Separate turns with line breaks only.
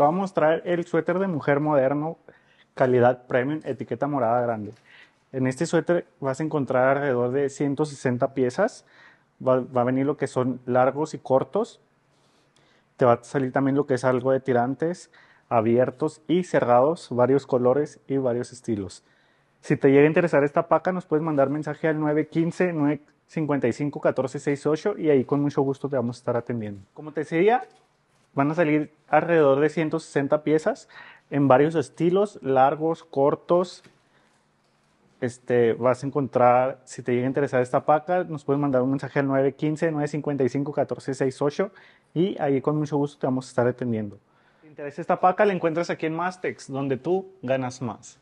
Te voy a mostrar el suéter de mujer moderno, calidad premium, etiqueta morada grande. En este suéter vas a encontrar alrededor de 160 piezas. Va, a venir lo que son largos y cortos. Te va a salir también lo que es algo de tirantes, abiertos y cerrados, varios colores y varios estilos. Si te llega a interesar esta paca, nos puedes mandar mensaje al 915 955 1468 y ahí con mucho gusto te vamos a estar atendiendo. Como te decía, Van a salir alrededor de 160 piezas en varios estilos, largos, cortos. Este, vas a encontrar, si te llega a interesar esta paca, nos puedes mandar un mensaje al 915-955-1468 y ahí con mucho gusto te vamos a estar atendiendo. Si te interesa esta paca, la encuentras aquí en Mastex, donde tú ganas más.